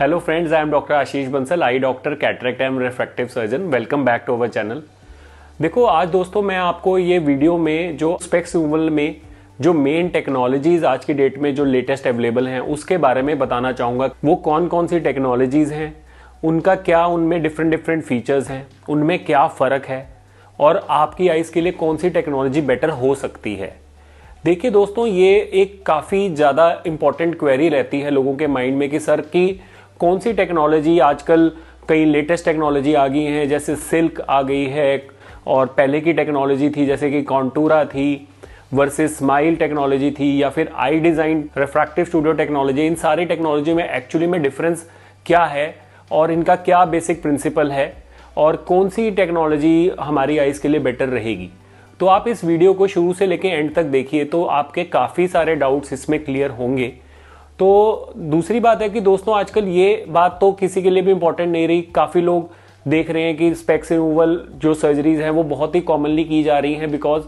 hello friends I am doctor Ashish Bansal eye doctor cataract and refractive surgeon welcome back to our channel देखो आज दोस्तों मैं आपको ये वीडियो में जो स्पेक्स रिमूवल में जो मेन टेक्नोलॉजीज आज की डेट में जो लेटेस्ट अवेलेबल हैं उसके बारे में बताना चाहूँगा वो कौन कौन सी टेक्नोलॉजीज़ हैं उनका क्या उनमें डिफरेंट डिफरेंट फीचर्स हैं उनमें क्या फ़र्क है और आपकी आइज़ के लिए कौन सी टेक्नोलॉजी बेटर हो सकती है देखिए दोस्तों ये एक काफ़ी ज़्यादा इम्पॉर्टेंट क्वेरी रहती है लोगों के माइंड में कि सर की कौन सी टेक्नोलॉजी आजकल कई लेटेस्ट टेक्नोलॉजी आ गई हैं जैसे सिल्क आ गई है और पहले की टेक्नोलॉजी थी जैसे कि कॉन्टूरा थी वर्सेस स्माइल टेक्नोलॉजी थी या फिर eye design refractive studio technology इन सारी टेक्नोलॉजी में एक्चुअली में डिफरेंस क्या है और इनका क्या बेसिक प्रिंसिपल है और कौन सी टेक्नोलॉजी हमारी आइज़ के लिए बेटर रहेगी तो आप इस वीडियो को शुरू से लेकर एंड तक देखिए तो आपके काफ़ी सारे डाउट्स इसमें क्लियर होंगे तो दूसरी बात है कि दोस्तों आजकल ये बात तो किसी के लिए भी इम्पोर्टेंट नहीं रही काफ़ी लोग देख रहे हैं कि स्पेक्स रिमूवल जो सर्जरीज हैं वो बहुत ही कॉमनली की जा रही हैं बिकॉज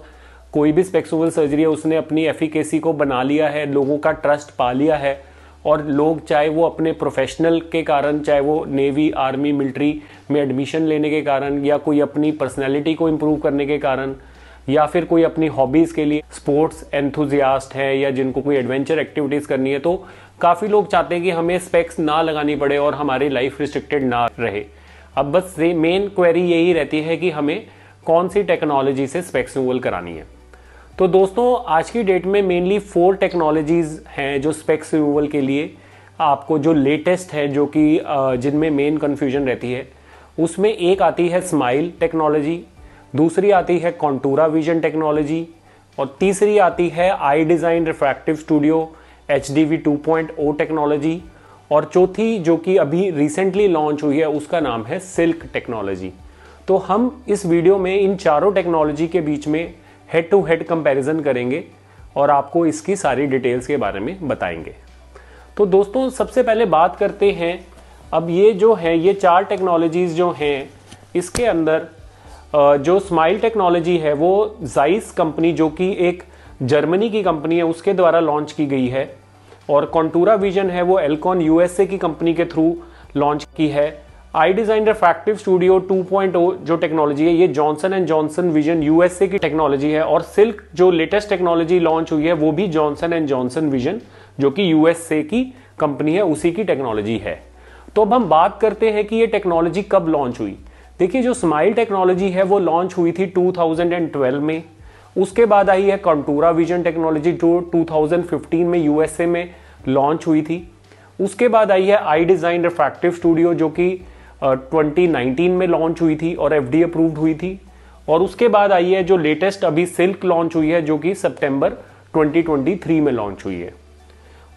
कोई भी स्पेक्स रिमूवल सर्जरी है उसने अपनी एफिकेसी को बना लिया है लोगों का ट्रस्ट पा लिया है और लोग चाहे वो अपने प्रोफेशनल के कारण चाहे वो नेवी आर्मी मिलिट्री में एडमिशन लेने के कारण या कोई अपनी पर्सनैलिटी को इम्प्रूव करने के कारण या फिर कोई अपनी हॉबीज़ के लिए स्पोर्ट्स एंथुजियास्ट है या जिनको कोई एडवेंचर एक्टिविटीज़ करनी है तो काफ़ी लोग चाहते हैं कि हमें स्पेक्स ना लगानी पड़े और हमारी लाइफ रिस्ट्रिक्टेड ना रहे अब बस मेन क्वेरी यही रहती है कि हमें कौन सी टेक्नोलॉजी से स्पेक्स रिमूवल करानी है तो दोस्तों आज की डेट में मेनली फोर टेक्नोलॉजीज़ हैं जो स्पेक्स रिमूवल के लिए आपको जो लेटेस्ट है जो कि जिनमें मेन कन्फ्यूजन रहती है उसमें एक आती है स्माइल टेक्नोलॉजी दूसरी आती है कॉन्टूरा विजन टेक्नोलॉजी और तीसरी आती है आई design refractive studio H D V two point O technology और चौथी जो कि अभी रिसेंटली लॉन्च हुई है उसका नाम है सिल्क टेक्नोलॉजी तो हम इस वीडियो में इन चारों टेक्नोलॉजी के बीच में हेड टू हेड कंपैरिजन करेंगे और आपको इसकी सारी डिटेल्स के बारे में बताएंगे तो दोस्तों सबसे पहले बात करते हैं अब ये जो है ये चार टेक्नोलॉजीज़ जो हैं इसके अंदर जो स्माइल टेक्नोलॉजी है वो जाइस कंपनी जो कि एक जर्मनी की कंपनी है उसके द्वारा लॉन्च की गई है और कॉन्टूरा विजन है वो एलकॉन यूएसए की कंपनी के थ्रू लॉन्च की है आई डिजाइन रिफ्रैक्टिव स्टूडियो 2.0 जो टेक्नोलॉजी है ये Johnson and Johnson vision USA की टेक्नोलॉजी है और सिल्क जो लेटेस्ट टेक्नोलॉजी लॉन्च हुई है वो भी जॉनसन एंड जॉनसन विजन जो कि यूएसए की कंपनी है उसी की टेक्नोलॉजी है तो अब हम बात करते हैं कि ये टेक्नोलॉजी कब लॉन्च हुई देखिए जो स्माइल टेक्नोलॉजी है वो लॉन्च हुई थी 2012 में उसके बाद आई है कंटूरा विजन टेक्नोलॉजी जो 2015 में यूएसए में लॉन्च हुई थी उसके बाद आई है आई डिज़ाइन रिफ्रैक्टिव स्टूडियो जो कि uh, 2019 में लॉन्च हुई थी और एफ अप्रूव्ड हुई थी और उसके बाद आई है जो लेटेस्ट अभी सिल्क लॉन्च हुई है जो कि सितंबर 2023 में लॉन्च हुई है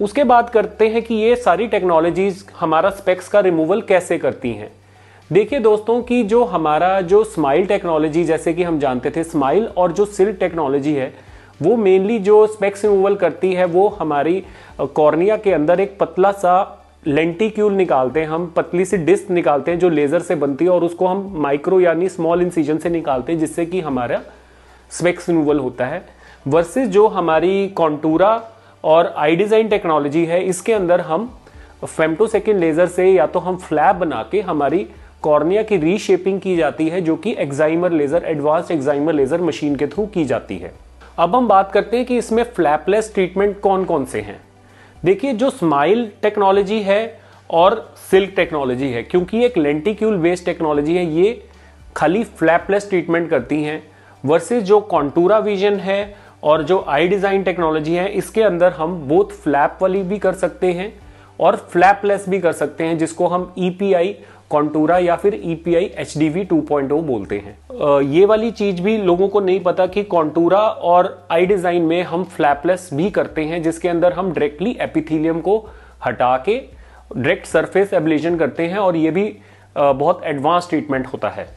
उसके बाद करते हैं कि ये सारी टेक्नोलॉजीज हमारा स्पेक्स का रिमूवल कैसे करती हैं देखिए दोस्तों कि जो हमारा जो स्माइल टेक्नोलॉजी जैसे कि हम जानते थे स्माइल और जो सिल टेक्नोलॉजी है वो मेनली जो स्पेक्स रिमूवल करती है वो हमारी कॉर्निया के अंदर एक पतला सा लेंटिक्यूल निकालते हैं हम पतली सी डिस्क निकालते हैं जो लेज़र से बनती है और उसको हम माइक्रो यानी स्मॉल इंसीजन से निकालते हैं जिससे कि हमारा स्पेक्स रिमूवल होता है वर्सेस जो हमारी कॉन्टूरा और आई डिज़ाइन टेक्नोलॉजी है इसके अंदर हम फेमटोसेकेंड लेज़र से या तो हम फ्लैप बना के हमारी कॉर्निया की रीशेपिंग की जाती है जो कि excimer laser advance excimer laser machine के थ्रू की जाती है अब हम बात करते हैं कि इसमें फ्लैपलेस ट्रीटमेंट कौन कौन से हैं देखिए जो स्माइल टेक्नोलॉजी है और सिल्क टेक्नोलॉजी है क्योंकि एक लेंटिक्यूल बेस्ड टेक्नोलॉजी है ये खाली फ्लैपलेस ट्रीटमेंट करती हैं वर्सेस जो कॉन्टूरा विजन है और जो आई डिज़ाइन टेक्नोलॉजी है इसके अंदर हम बोथ फ्लैप वाली भी कर सकते हैं और फ्लैपलेस भी कर सकते हैं जिसको हम ई e कॉन्टूरा या फिर E P I H D V two point O बोलते हैं ये वाली चीज़ भी लोगों को नहीं पता कि कॉन्टूरा और आई डिज़ाइन में हम फ्लैपलेस भी करते हैं जिसके अंदर हम डायरेक्टली एपिथीलियम को हटा के डायरेक्ट सरफेस एब्लेशन करते हैं और ये भी बहुत एडवांस ट्रीटमेंट होता है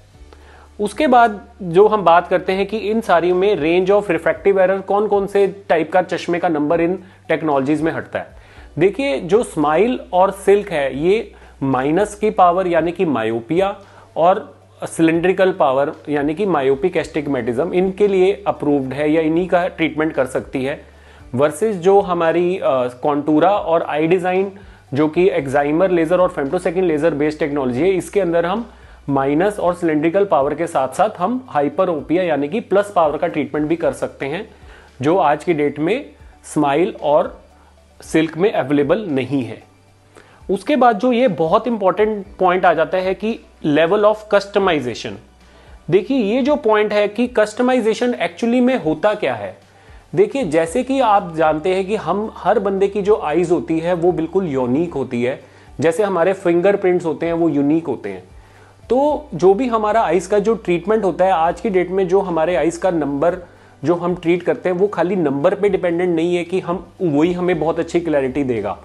उसके बाद जो हम बात करते हैं कि इन सारी में रेंज ऑफ रिफ्रैक्टिव एरर कौन कौन से टाइप का चश्मे का नंबर इन टेक्नोलॉजीज में हटता है देखिए जो स्माइल और सिल्क है ये माइनस की पावर यानी कि मायोपिया और सिलेंड्रिकल पावर यानी कि मायोपिक एस्टिग्मेटिज्म इनके लिए अप्रूव्ड है या इन्हीं का ट्रीटमेंट कर सकती है वर्सेस जो हमारी कॉन्टूरा और आई डिज़ाइन जो कि एक्जाइमर लेज़र और फेमटोसेकेंड लेज़र बेस्ड टेक्नोलॉजी है इसके अंदर हम माइनस और सिलेंड्रिकल पावर के साथ साथ हम हाइपर ओपिया यानी कि प्लस पावर का ट्रीटमेंट भी कर सकते हैं जो आज की डेट में स्माइल और सिल्क में अवेलेबल नहीं है उसके बाद जो ये बहुत इंपॉर्टेंट पॉइंट आ जाता है कि लेवल ऑफ कस्टमाइजेशन देखिए ये जो पॉइंट है कि कस्टमाइजेशन एक्चुअली में होता क्या है देखिए जैसे कि आप जानते हैं कि हम हर बंदे की जो आइज़ होती है वो बिल्कुल यूनिक होती है जैसे हमारे फिंगरप्रिंट्स होते हैं वो यूनिक होते हैं तो जो भी हमारा आइस का जो ट्रीटमेंट होता है आज की डेट में जो हमारे आइस का नंबर जो हम ट्रीट करते हैं वो खाली नंबर पे डिपेंडेंट नहीं है कि हम वही हमें बहुत अच्छी क्लैरिटी देगा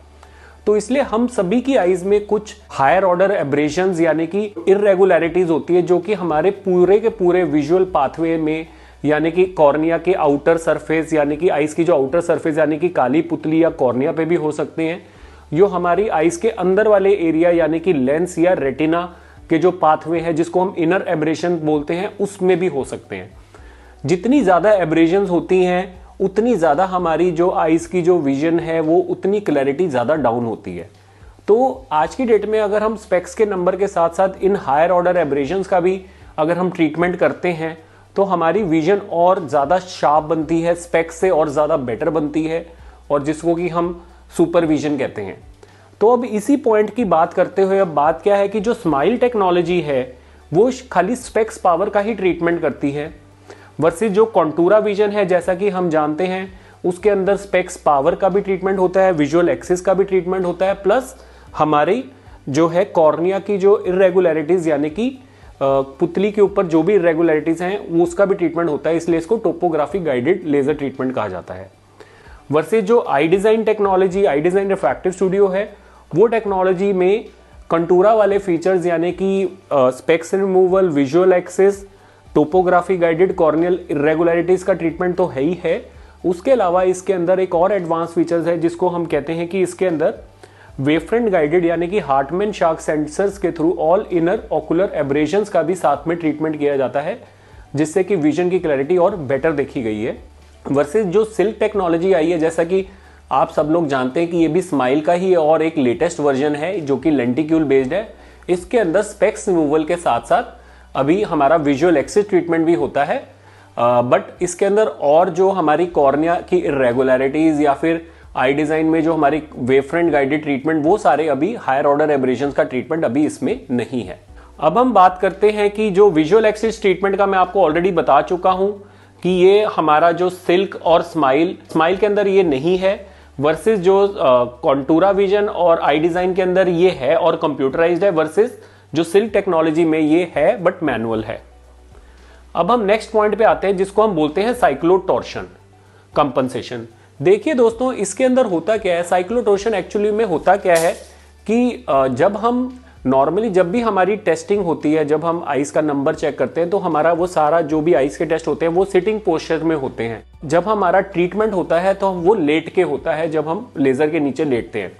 तो इसलिए हम सभी की आईज में कुछ हायर ऑर्डर एब्रेशन यानी कि इरेगुलरिटीज होती है जो कि हमारे पूरे के पूरे विजुअल पाथवे में यानी कि कॉर्निया के आउटर सरफेस यानी कि आइस की जो आउटर सरफेस यानी कि काली पुतली या कॉर्निया पे भी हो सकते हैं जो हमारी आइस के अंदर वाले एरिया यानी कि लेंस या रेटिना के जो पाथवे है जिसको हम इनर एब्रेशन बोलते हैं उसमें भी हो सकते हैं जितनी ज़्यादा एब्रेशन होती हैं उतनी ज़्यादा हमारी जो आइज़ की जो विजन है वो उतनी क्लैरिटी ज़्यादा डाउन होती है तो आज की डेट में अगर हम स्पेक्स के नंबर के साथ साथ इन हायर ऑर्डर एब्रेशन का भी अगर हम ट्रीटमेंट करते हैं तो हमारी विजन और ज़्यादा शार्प बनती है स्पेक्स से और ज़्यादा बेटर बनती है और जिसको कि हम सुपरविजन कहते हैं तो अब इसी पॉइंट की बात करते हुए अब बात क्या है कि जो स्माइल टेक्नोलॉजी है वो खाली स्पेक्स पावर का ही ट्रीटमेंट करती है वर्सेस जो कॉन्टूरा विजन है जैसा कि हम जानते हैं उसके अंदर स्पेक्स पावर का भी ट्रीटमेंट होता है विजुअल एक्सेस का भी ट्रीटमेंट होता है प्लस हमारी जो है कॉर्निया की जो इरेगुलरिटीज़ यानी कि पुतली के ऊपर जो भी इरेगुलरिटीज़ हैं उसका भी ट्रीटमेंट होता है इसलिए इसको टोपोग्राफी गाइडेड लेज़र ट्रीटमेंट कहा जाता है वर्सेज जो आई design technology eye design refractive studio है वो टेक्नोलॉजी में कंटूरा वाले फीचर्स यानी कि specs removal visual axis topography guided corneal irregularities का ट्रीटमेंट तो है ही है उसके अलावा इसके अंदर एक और एडवांस फीचर्स है जिसको हम कहते हैं कि इसके अंदर वेफ्रेंड गाइडेड यानी कि हार्टमैन शार्क सेंसर्स के through all inner ocular aberrations का भी साथ में ट्रीटमेंट किया जाता है जिससे कि विजन की क्लैरिटी और बेटर देखी गई है वर्सेज जो सिल्क टेक्नोलॉजी आई है जैसा कि आप सब लोग जानते हैं कि ये भी स्माइल का ही और एक लेटेस्ट वर्जन है जो कि लेंटिक्यूल बेस्ड है इसके अंदर स्पेक्स रिमूवल के साथ साथ अभी हमारा विजुअल एक्सिस ट्रीटमेंट भी होता है बट uh, इसके अंदर और जो हमारी कॉर्निया की इरेगुलरिटीज़ या फिर आई डिज़ाइन में जो हमारी वेफ्रेंट गाइडेड ट्रीटमेंट वो सारे अभी हायर ऑर्डर एब्रेशन का ट्रीटमेंट अभी इसमें नहीं है अब हम बात करते हैं कि जो विजुअल एक्सिस ट्रीटमेंट का मैं आपको ऑलरेडी बता चुका हूँ कि ये हमारा जो सिल्क और स्माइल स्माइल के अंदर ये नहीं है वर्सेस जो कॉन्टूरा uh, विजन और आई डिज़ाइन के अंदर ये है और कंप्यूटराइज्ड है वर्सेस जो सिल्क टेक्नोलॉजी में ये है बट मैनुअल है अब हम नेक्स्ट पॉइंट पे आते हैं जिसको हम बोलते हैं साइक्लोटोर्शन कंपनसेशन देखिए दोस्तों इसके अंदर होता क्या है साइक्लोटोर्शन एक्चुअली में होता क्या है कि जब हम नॉर्मली जब भी हमारी टेस्टिंग होती है जब हम आइस का नंबर चेक करते हैं तो हमारा वो सारा जो भी आइस के टेस्ट होते हैं वो सिटिंग पोस्चर में होते हैं जब हमारा ट्रीटमेंट होता है तो हम वो लेट के होता है जब हम लेज़र के नीचे लेटते हैं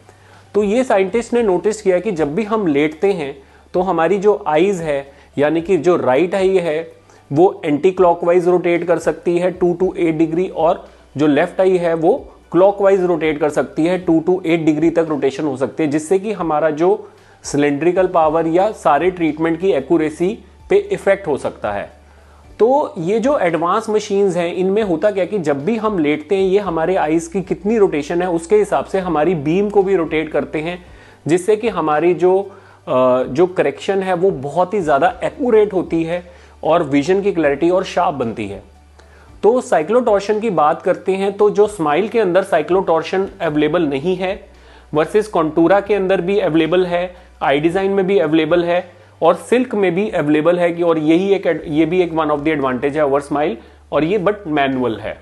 तो ये साइंटिस्ट ने नोटिस किया कि जब भी हम लेटते हैं तो हमारी जो आईज है यानी कि जो राइट आई है वो एंटी क्लॉकवाइज रोटेट कर सकती है टू टू एट डिग्री और जो लेफ्ट आई है वो क्लॉकवाइज रोटेट कर सकती है टू टू एट डिग्री तक रोटेशन हो सकती है जिससे कि हमारा जो सिलेंड्रिकल पावर या सारे ट्रीटमेंट की एक्यूरेसी पे इफेक्ट हो सकता है तो ये जो एडवांस मशीन्स हैं इनमें होता क्या कि जब भी हम लेटते हैं ये हमारे आइज़ की कितनी रोटेशन है उसके हिसाब से हमारी बीम को भी रोटेट करते हैं जिससे कि हमारी जो जो करेक्शन है वो बहुत ही ज़्यादा एक्यूरेट होती है और विजन की क्लैरिटी और शार्प बनती है तो साइक्लोटॉर्शन की बात करते हैं तो जो स्माइल के अंदर साइक्लोटॉर्शन अवेलेबल नहीं है वर्सेस कॉन्टूरा के अंदर भी अवेलेबल है आई डिज़ाइन में भी अवेलेबल है और सिल्क में भी अवेलेबल है कि और यही एक ये भी एक वन ऑफ द एडवांटेज है ओवर स्माइल और ये बट मैनुअल है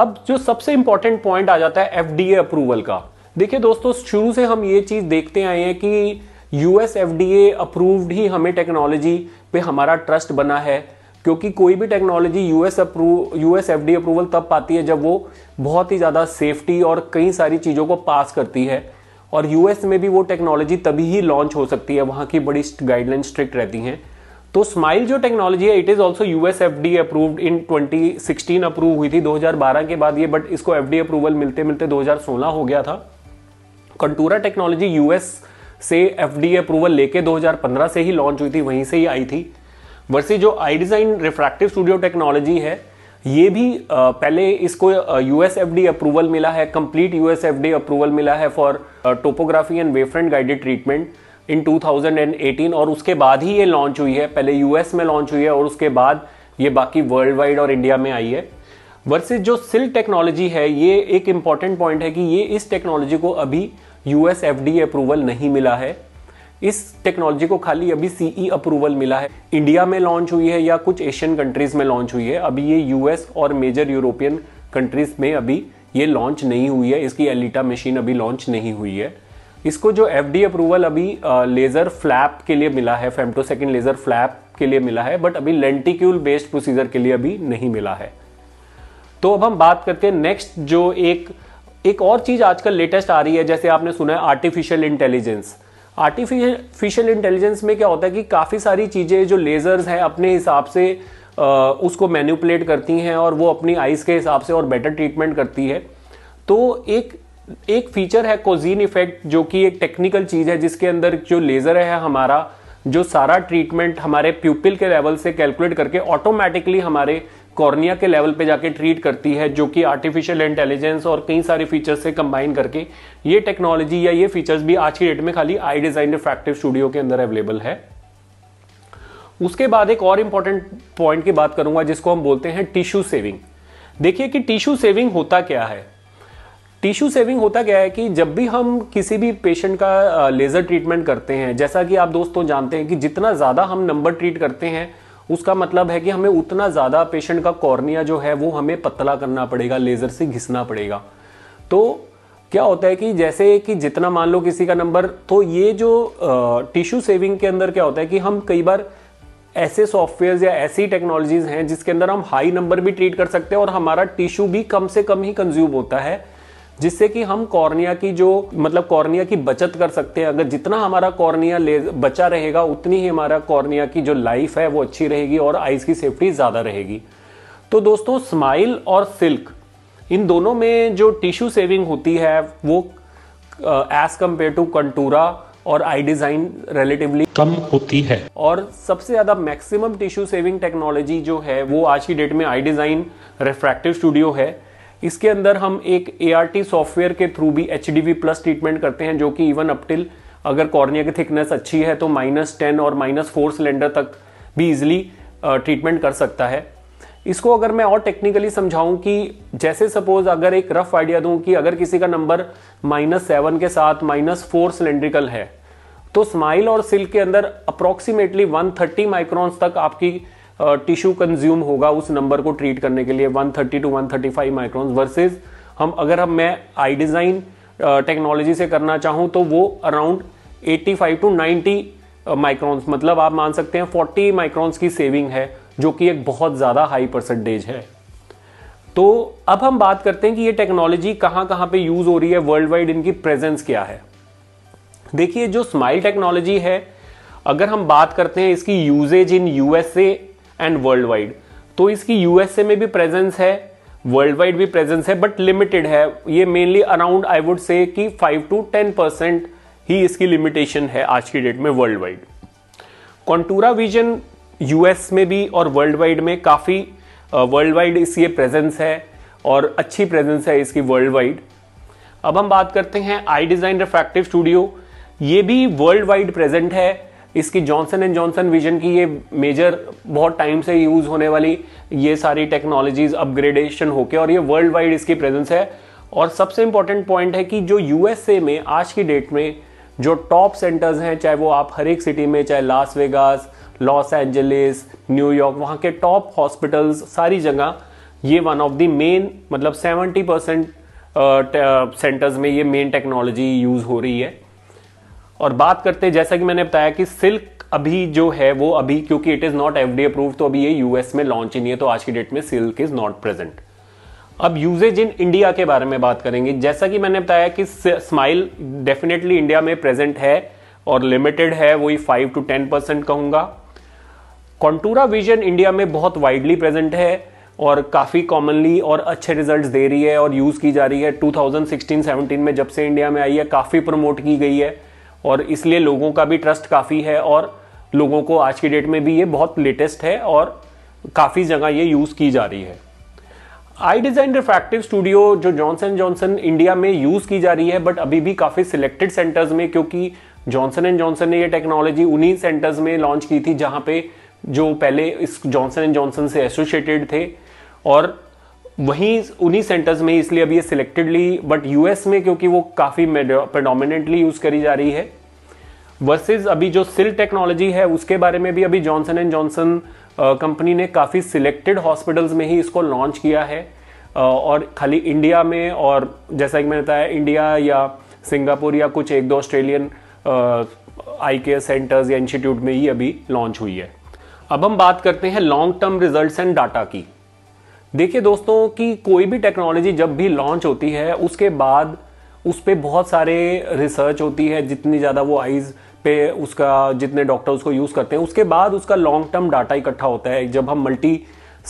अब जो सबसे इंपॉर्टेंट पॉइंट आ जाता है एफ अप्रूवल का देखिए दोस्तों शुरू से हम ये चीज़ देखते आए हैं कि यूएस ए अप्रूव्ड ही हमें टेक्नोलॉजी पे हमारा ट्रस्ट बना है क्योंकि कोई भी technology US approve US F approval तब पाती है जब वो बहुत ही ज़्यादा सेफ्टी और कई सारी चीज़ों को पास करती है और यूएस में भी वो टेक्नोलॉजी तभी ही लॉन्च हो सकती है वहाँ की बड़ी गाइडलाइन स्ट्रिक्ट रहती हैं तो स्माइल जो टेक्नोलॉजी है it is also U S F D approved in sixteen approve हुई थी दो हजार बारह के बाद ये बट इसको एफ डी अप्रूवल मिलते मिलते दो हजार सोलह हो गया था कंटूरा टेक्नोलॉजी यूएस से डी अप्रूवल लेके 2015 से ही लॉन्च हुई थी वहीं से ही आई थी वर्सी जो आई डिज़ाइन रिफ्रैक्टिव स्टूडियो टेक्नोलॉजी है ये भी पहले इसको यूएस एफ अप्रूवल मिला है कंप्लीट यूएस एफ अप्रूवल मिला है for topography and wavefront guided treatment in 2018 और उसके बाद ही ये लॉन्च हुई है पहले यूएस में लॉन्च हुई है और उसके बाद ये बाकी वर्ल्ड वाइड और इंडिया में आई है वर्सेज जो सिल टेक्नोलॉजी है ये एक इंपॉर्टेंट पॉइंट है कि ये इस टेक्नोलॉजी को अभी यूएस एफडीए अप्रूवल नहीं मिला है इस टेक्नोलॉजी को खाली अभी सीई अप्रूवल e मिला है इंडिया में लॉन्च हुई है या कुछ एशियन कंट्रीज में लॉन्च हुई है अभी ये यूएस और मेजर यूरोपियन कंट्रीज में अभी ये लॉन्च नहीं हुई है इसकी एलिटा मशीन अभी लॉन्च नहीं हुई है इसको जो एफ अप्रूवल अभी लेज़र फ्लैप के लिए मिला है फेमटो सेकेंड लेज़र फ्लैप के लिए मिला है बट अभी लेंटिक्यूल बेस्ड प्रोसीजर के लिए अभी नहीं मिला है तो अब हम बात करते हैं नेक्स्ट जो एक एक और चीज़ आजकल लेटेस्ट आ रही है जैसे आपने सुना है आर्टिफिशियल इंटेलिजेंस आर्टिफिशियल इंटेलिजेंस में क्या होता है कि काफ़ी सारी चीज़ें जो लेज़र्स हैं अपने हिसाब से आ, उसको मैन्यूपुलेट करती हैं और वो अपनी आइज़ के हिसाब से और बेटर ट्रीटमेंट करती है तो एक एक फीचर है कोजीन इफेक्ट जो कि एक टेक्निकल चीज़ है जिसके अंदर जो लेज़र है हमारा जो सारा ट्रीटमेंट हमारे प्यूपिल के लेवल से कैलकुलेट करके ऑटोमेटिकली हमारे कॉर्निया के लेवल पे जाके ट्रीट करती है जो कि आर्टिफिशियल इंटेलिजेंस और कई सारे फीचर्स से कंबाइन करके ये टेक्नोलॉजी या ये फीचर्स भी आज की डेट में खाली आई डिजाइन रिफ्रैक्टिव स्टूडियो के अंदर अवेलेबल है उसके बाद एक और इंपॉर्टेंट पॉइंट की बात करूंगा जिसको हम बोलते हैं टिश्यू सेविंग देखिए कि टिश्यू सेविंग होता क्या है टिश्यू सेविंग होता क्या है कि जब भी हम किसी भी पेशेंट का लेज़र ट्रीटमेंट करते हैं जैसा कि आप दोस्तों जानते हैं कि जितना ज़्यादा हम नंबर ट्रीट करते हैं उसका मतलब है कि हमें उतना ज़्यादा पेशेंट का कॉर्निया जो है वो हमें पतला करना पड़ेगा लेज़र से घिसना पड़ेगा तो क्या होता है कि जैसे कि जितना मान लो किसी का नंबर तो ये जो टिश्यू सेविंग के अंदर क्या होता है कि हम कई बार ऐसे सॉफ्टवेयर या ऐसी टेक्नोलॉजीज हैं जिसके अंदर हम हाई नंबर भी ट्रीट कर सकते हैं और हमारा टिश्यू भी कम से कम ही कंज्यूम होता है जिससे कि हम कॉर्निया की जो मतलब कॉर्निया की बचत कर सकते हैं अगर जितना हमारा कॉर्निया बचा रहेगा उतनी ही हमारा कॉर्निया की जो लाइफ है वो अच्छी रहेगी और आइज की सेफ्टी ज़्यादा रहेगी तो दोस्तों स्माइल और सिल्क इन दोनों में जो टिश्यू सेविंग होती है वो एज कंपेयर टू कंटूरा और आई डिज़ाइन रिलेटिवली कम होती है और सबसे ज़्यादा मैक्सिमम टिश्यू सेविंग टेक्नोलॉजी जो है वो आज की डेट में आई डिज़ाइन रिफ्रैक्टिव स्टूडियो है इसके अंदर हम एक ए सॉफ्टवेयर के थ्रू भी एच प्लस ट्रीटमेंट करते हैं जो कि इवन अपटिल अगर कॉर्निया की थिकनेस अच्छी है तो माइनस टेन और माइनस फोर सिलेंडर तक भी इजिली ट्रीटमेंट कर सकता है इसको अगर मैं और टेक्निकली समझाऊं कि जैसे सपोज अगर एक रफ आइडिया दूं कि अगर किसी का नंबर माइनस सेवन के साथ माइनस फोर सिलेंड्रिकल है तो स्माइल और सिल्क के अंदर अप्रोक्सीमेटली 130 माइक्रोन्स तक आपकी टिश्यू कंज्यूम होगा उस नंबर को ट्रीट करने के लिए 130 टू फाइव माइक्रोन वर्सेस हम अगर हम मैं आई डिज़ाइन टेक्नोलॉजी से करना चाहूँ तो वो अराउंड 85 टू 90 माइक्रोन्स मतलब आप मान सकते हैं 40 माइक्रोन्स की सेविंग है जो कि एक बहुत ज़्यादा हाई परसेंटेज है तो अब हम बात करते हैं कि ये टेक्नोलॉजी कहाँ कहाँ पे यूज़ हो रही है वर्ल्ड वाइड इनकी प्रेजेंस क्या है देखिए जो स्माइल टेक्नोलॉजी है अगर हम बात करते हैं इसकी usage in USA and world wide तो इसकी यूएसए में भी प्रेजेंस है वर्ल्ड वाइड भी प्रेजेंस है बट लिमिटेड है ये mainly around I would say कि फाइव टू टेन परसेंट ही इसकी लिमिटेशन है आज की डेट में world wide Contoura vision US में भी और वर्ल्ड वाइड में काफ़ी वर्ल्ड वाइड इसकी प्रेजेंस है और अच्छी प्रेजेंस है इसकी वर्ल्ड वाइड अब हम बात करते हैं आई डिज़ाइन रिफ्रैक्टिव स्टूडियो ये भी वर्ल्ड वाइड प्रेजेंट है इसकी जॉनसन एंड जॉनसन विजन की ये मेजर बहुत टाइम से यूज़ होने वाली ये सारी टेक्नोलॉजीज़ अपग्रेडेशन होके और ये वर्ल्ड वाइड इसकी प्रेजेंस है और सबसे इम्पॉर्टेंट पॉइंट है कि जो यूएसए में आज की डेट में जो टॉप सेंटर्स हैं चाहे वो आप हर एक सिटी में चाहे Las Vegas Los Angeles New York वहाँ के टॉप हॉस्पिटल्स सारी जगह ये वन ऑफ द मेन मतलब सेवेंटी परसेंट सेंटर्स में ये मेन टेक्नोलॉजी यूज़ हो रही है और बात करते जैसा कि मैंने बताया कि सिल्क अभी जो है वो अभी क्योंकि it is not FD approved तो अभी ये यूएस में लॉन्च ही नहीं है तो आज की डेट में सिल्क इज़ नॉट प्रेजेंट अब यूजेज इन इंडिया के बारे में बात करेंगे जैसा कि मैंने बताया कि स्माइल डेफिनेटली इंडिया में प्रेजेंट है और लिमिटेड है वही फाइव टू टेन परसेंट कहूंगा कॉन्टूरा विजन इंडिया में बहुत वाइडली प्रेजेंट है और काफ़ी कॉमनली और अच्छे रिजल्ट्स दे रही है और यूज़ की जा रही है 2016-17 में जब से इंडिया में आई है काफ़ी प्रमोट की गई है और इसलिए लोगों का भी ट्रस्ट काफ़ी है और लोगों को आज की डेट में भी ये बहुत लेटेस्ट है और काफ़ी जगह ये यूज़ की जा रही है आई डिज़ाइन रिफ्रैक्टिव स्टूडियो जो जॉनसन एंड जॉनसन इंडिया में यूज़ की जा रही है बट अभी भी काफ़ी सिलेक्टेड सेंटर्स में क्योंकि जॉनसन एंड जॉनसन ने ये टेक्नोलॉजी उन्हीं सेंटर्स में लॉन्च की थी जहाँ पे जो पहले इस जॉनसन एंड जॉनसन से एसोसिएटेड थे और वहीं उन्हीं सेंटर्स में इसलिए अभी ये सिलेक्टेडली बट यूएस में क्योंकि वो काफ़ी प्रडोमिनेंटली यूज़ करी जा रही है वर्सेस अभी जो सिल टेक्नोलॉजी है उसके बारे में भी अभी जॉनसन एंड जॉनसन कंपनी ने काफ़ी सिलेक्टेड हॉस्पिटल्स में ही इसको लॉन्च किया है uh, और खाली इंडिया में और जैसा कि मैंने बताया इंडिया या सिंगापुर या कुछ एक दो ऑस्ट्रेलियन आई केयर सेंटर्स या इंस्टीट्यूट में ही अभी लॉन्च हुई है अब हम बात करते हैं long term results and data की देखिए दोस्तों कि कोई भी टेक्नोलॉजी जब भी लॉन्च होती है उसके बाद उस पर बहुत सारे रिसर्च होती है जितनी ज़्यादा वो आइज़ पे उसका जितने डॉक्टर उसको यूज़ करते हैं उसके बाद उसका लॉन्ग टर्म डाटा इकट्ठा होता है जब हम मल्टी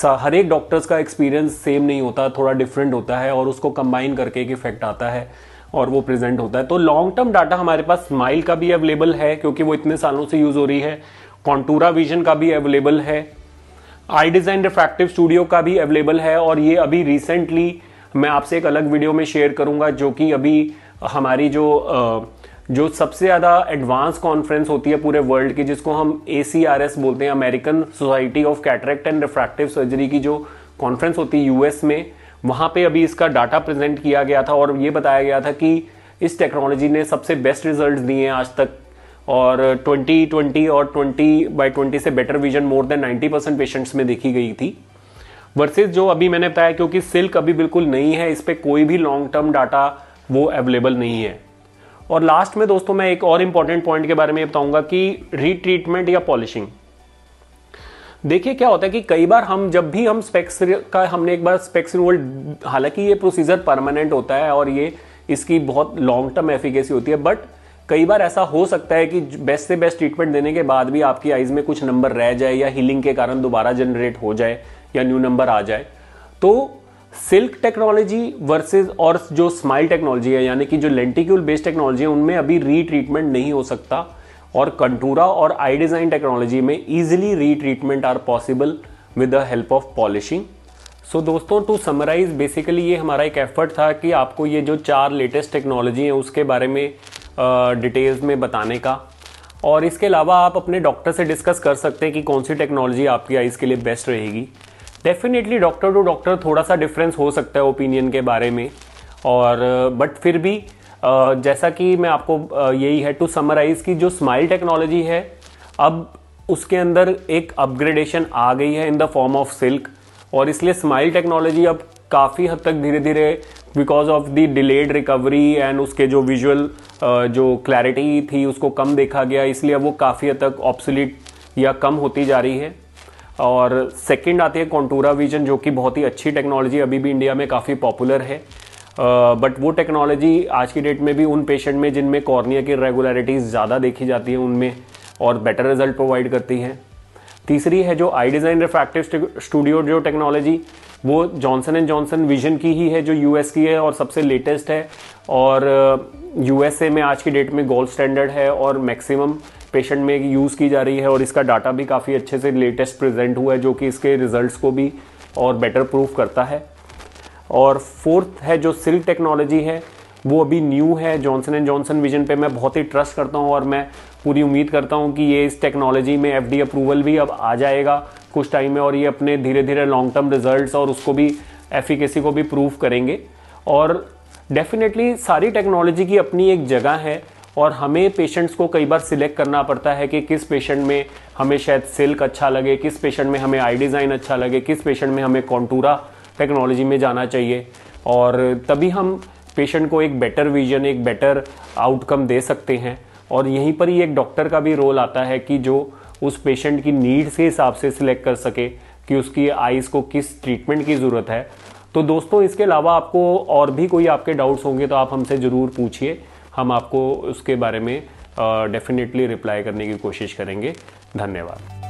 हर एक डॉक्टर्स का एक्सपीरियंस सेम नहीं होता थोड़ा डिफरेंट होता है और उसको कंबाइन करके एक इफेक्ट आता है और वो प्रेजेंट होता है तो लॉन्ग टर्म डाटा हमारे पास स्माइल का भी अवेलेबल है क्योंकि वो इतने सालों से यूज़ हो रही है कॉन्टूरा विजन का भी अवेलेबल है आई डिज़ाइन रिफ्रैक्टिव स्टूडियो का भी अवेलेबल है और ये अभी रिसेंटली मैं आपसे एक अलग वीडियो में शेयर करूंगा जो कि अभी हमारी जो जो सबसे ज़्यादा एडवांस कॉन्फ्रेंस होती है पूरे वर्ल्ड की जिसको हम ए बोलते हैं American Society of Cataract and Refractive Surgery की जो कॉन्फ्रेंस होती है यूएस में वहाँ पे अभी इसका डाटा प्रेजेंट किया गया था और ये बताया गया था कि इस टेक्नोलॉजी ने सबसे बेस्ट रिजल्ट दिए हैं आज तक और 2020 और 20 बाय 20 से better vision more than 90 percent patients में देखी गई थी वर्सेस जो अभी मैंने बताया क्योंकि सिल्क अभी बिल्कुल नहीं है इस पर कोई भी लॉन्ग टर्म डाटा वो अवेलेबल नहीं है और लास्ट में दोस्तों मैं एक और इंपॉर्टेंट पॉइंट के बारे में बताऊंगा कि रीट्रीटमेंट या पॉलिशिंग देखिए क्या होता है कि कई बार हम जब भी हम स्पेक्स का हमने एक बार स्पेक्स रिवोल्ड हालांकि ये प्रोसीजर परमानेंट होता है और ये इसकी बहुत लॉन्ग टर्म एफिकेसी होती है बट कई बार ऐसा हो सकता है कि बेस्ट से बेस्ट ट्रीटमेंट देने के बाद भी आपकी आइज़ में कुछ नंबर रह जाए या हीलिंग के कारण दोबारा जनरेट हो जाए या न्यू नंबर आ जाए तो सिल्क टेक्नोलॉजी वर्सेस और जो स्माइल टेक्नोलॉजी है यानी कि जो लेंटिक्यूल बेस्ड टेक्नोलॉजी है उनमें अभी रीट्रीटमेंट नहीं हो सकता और कंटूरा और आई डिज़ाइन टेक्नोलॉजी में easily retreatment are possible with the help of polishing so दोस्तों टू समराइज बेसिकली ये हमारा एक एफर्ट था कि आपको ये जो चार लेटेस्ट टेक्नोलॉजी है उसके बारे में डिटेल्स में बताने का और इसके अलावा आप अपने डॉक्टर से डिस्कस कर सकते हैं कि कौन सी टेक्नोलॉजी आपकी आइज़ के लिए बेस्ट रहेगी डेफिनेटली डॉक्टर टू डॉक्टर थोड़ा सा डिफरेंस हो सकता है ओपिनियन के बारे में और बट फिर भी जैसा कि मैं आपको यही है टू समराइज़ कि जो स्माइल टेक्नोलॉजी है अब उसके अंदर एक अपग्रेडेशन आ गई है in the form of SILK और इसलिए स्माइल टेक्नोलॉजी अब काफ़ी हद तक धीरे धीरे because of the delayed recovery and उसके जो विजुअल जो क्लैरिटी थी उसको कम देखा गया इसलिए वो काफ़ी हद तक ऑप्सलिट या कम होती जा रही है और सेकेंड आती है कॉन्टूरा विजन जो कि बहुत ही अच्छी टेक्नोलॉजी अभी भी इंडिया में काफ़ी पॉपुलर है बट वो टेक्नोलॉजी आज की डेट में भी उन पेशेंट में जिनमें कॉर्निया की रेगुलरिटीज़ ज़्यादा देखी जाती है उनमें और बेटर रिजल्ट प्रोवाइड करती हैं तीसरी है जो आई डिज़ाइन रिफ्रैक्टिव स्टूडियो जो टेक्नोलॉजी वो जॉनसन एंड जॉनसन विजन की ही है जो यूएस की है और सबसे लेटेस्ट है और यूएसए uh, में आज की डेट में गोल्ड स्टैंडर्ड है और मैक्सिमम पेशेंट में यूज़ की जा रही है और इसका डाटा भी काफ़ी अच्छे से लेटेस्ट प्रेजेंट हुआ है जो कि इसके रिजल्ट्स को भी और बेटर प्रूफ करता है और फोर्थ है जो सिल्क टेक्नोलॉजी है वो अभी न्यू है जॉनसन एंड जॉनसन विजन पे मैं बहुत ही ट्रस्ट करता हूँ और मैं पूरी उम्मीद करता हूँ कि ये इस टेक्नोलॉजी में एफ अप्रूवल भी अब आ जाएगा कुछ टाइम में और ये अपने धीरे धीरे लॉन्ग टर्म रिजल्ट और उसको भी एफिकेसी को भी प्रूव करेंगे और डेफिनेटली सारी टेक्नोलॉजी की अपनी एक जगह है और हमें पेशेंट्स को कई बार सिलेक्ट करना पड़ता है कि किस पेशेंट में हमें शायद सिल्क अच्छा लगे किस पेशेंट में हमें आई डिज़ाइन अच्छा लगे किस पेशेंट में हमें कॉन्टूरा टेक्नोलॉजी में जाना चाहिए और तभी हम पेशेंट को एक बेटर विजन एक बेटर आउटकम दे सकते हैं और यहीं पर ही एक डॉक्टर का भी रोल आता है कि जो उस पेशेंट की नीड्स के हिसाब से सिलेक्ट कर सके कि उसकी आइज़ को किस ट्रीटमेंट की ज़रूरत है तो दोस्तों इसके अलावा आपको और भी कोई आपके डाउट्स होंगे तो आप हमसे ज़रूर पूछिए हम आपको उसके बारे में डेफिनेटली रिप्लाई करने की कोशिश करेंगे धन्यवाद